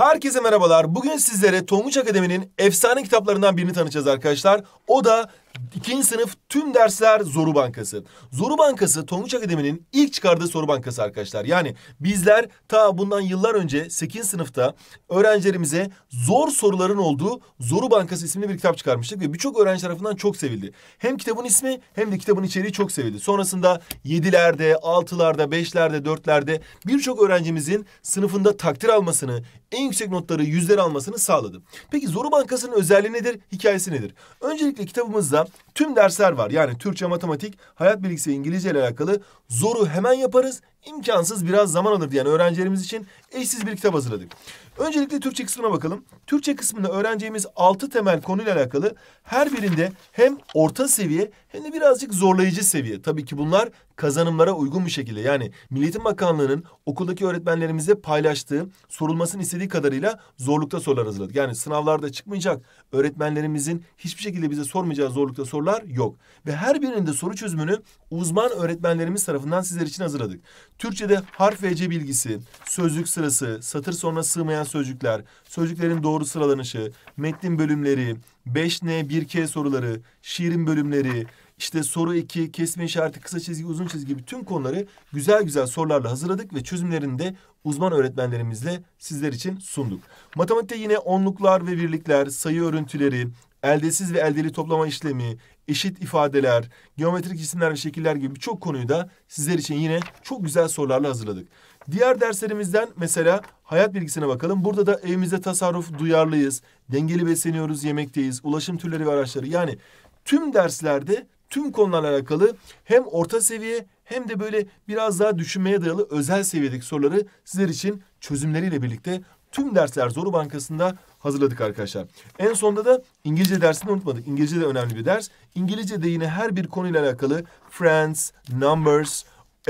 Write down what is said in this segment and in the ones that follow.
Herkese merhabalar. Bugün sizlere Tonguç Akademi'nin efsane kitaplarından birini tanıtacağız arkadaşlar. O da İkinci sınıf tüm dersler Zoru Bankası. Zoru Bankası Tonguç Akademi'nin ilk çıkardığı soru bankası arkadaşlar. Yani bizler ta bundan yıllar önce 8. sınıfta öğrencilerimize zor soruların olduğu Zoru Bankası isimli bir kitap çıkarmıştık ve birçok öğrenci tarafından çok sevildi. Hem kitabın ismi hem de kitabın içeriği çok sevildi. Sonrasında 7'lerde, 6'larda, 5'lerde, 4'lerde birçok öğrencimizin sınıfında takdir almasını, en yüksek notları, yüzler almasını sağladı. Peki Zoru Bankası'nın özelliği nedir? Hikayesi nedir? Öncelikle kitabımızda Burada tüm dersler var. Yani Türkçe, matematik, hayat bilgisi, İngilizce ile alakalı. Zoru hemen yaparız imkansız biraz zaman alır diyen öğrencilerimiz için eşsiz bir kitap hazırladık. Öncelikle Türkçe kısmına bakalım. Türkçe kısmında öğreneceğimiz altı temel konuyla alakalı her birinde hem orta seviye hem de birazcık zorlayıcı seviye. Tabii ki bunlar kazanımlara uygun bir şekilde yani Milli Bakanlığı'nın okuldaki öğretmenlerimize paylaştığı sorulmasını istediği kadarıyla zorlukta sorular hazırladık. Yani sınavlarda çıkmayacak öğretmenlerimizin hiçbir şekilde bize sormayacağı zorlukta sorular yok. Ve her birinde soru çözümünü uzman öğretmenlerimiz tarafından sizler için hazırladık. Türkçe'de harf ve ece bilgisi, sözlük sırası, satır sonuna sığmayan sözcükler, sözcüklerin doğru sıralanışı, metnin bölümleri, 5N, 1K soruları, şiirin bölümleri, işte soru 2, kesme işareti, kısa çizgi, uzun çizgi gibi tüm konuları güzel güzel sorularla hazırladık ve çözümlerini de uzman öğretmenlerimizle sizler için sunduk. Matematikte yine onluklar ve birlikler, sayı örüntüleri, eldesiz ve eldeli toplama işlemi, eşit ifadeler, geometrik cisimler ve şekiller gibi birçok konuyu da sizler için yine çok güzel sorularla hazırladık. Diğer derslerimizden mesela hayat bilgisine bakalım. Burada da evimizde tasarruf duyarlıyız, dengeli besleniyoruz, yemekteyiz, ulaşım türleri ve araçları. Yani tüm derslerde tüm konularla alakalı hem orta seviye hem de böyle biraz daha düşünmeye dayalı özel seviyedeki soruları sizler için çözümleriyle birlikte tüm dersler Zoru Bankası'nda hazırladık arkadaşlar. En sonda da İngilizce dersini unutmadık. İngilizce de önemli bir ders. İngilizce de yine her bir konuyla alakalı friends, numbers,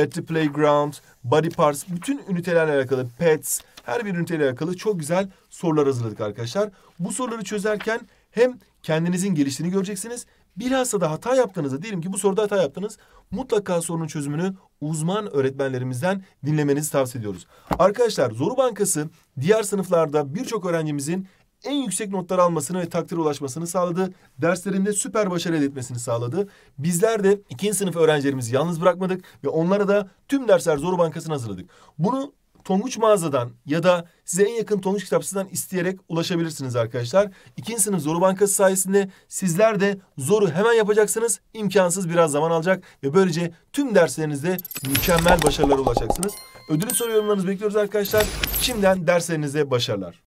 at the playground, body parts, bütün ünitelerle alakalı pets, her bir üniteyle alakalı çok güzel sorular hazırladık arkadaşlar. Bu soruları çözerken hem kendinizin geliştiğini göreceksiniz. Bilhassa da hata yaptığınızda diyelim ki bu soruda hata yaptınız. Mutlaka sorunun çözümünü uzman öğretmenlerimizden dinlemenizi tavsiye ediyoruz. Arkadaşlar Zoru Bankası diğer sınıflarda birçok öğrencimizin en yüksek notlar almasını ve takdire ulaşmasını sağladı. Derslerinde süper başarı elde etmesini sağladı. Bizler de ikinci sınıf öğrencilerimizi yalnız bırakmadık ve onlara da tüm dersler Zoru bankasını hazırladık. Bunu Tonguç mağazadan ya da size en yakın Tonguç kitapçısından isteyerek ulaşabilirsiniz arkadaşlar. İkinci sınıf Zoru Bankası sayesinde sizler de Zoru hemen yapacaksınız. İmkansız biraz zaman alacak ve böylece tüm derslerinizde mükemmel başarılara ulaşacaksınız. Ödülü soru yorumlarınızı bekliyoruz arkadaşlar. Şimdiden derslerinizde başarılar.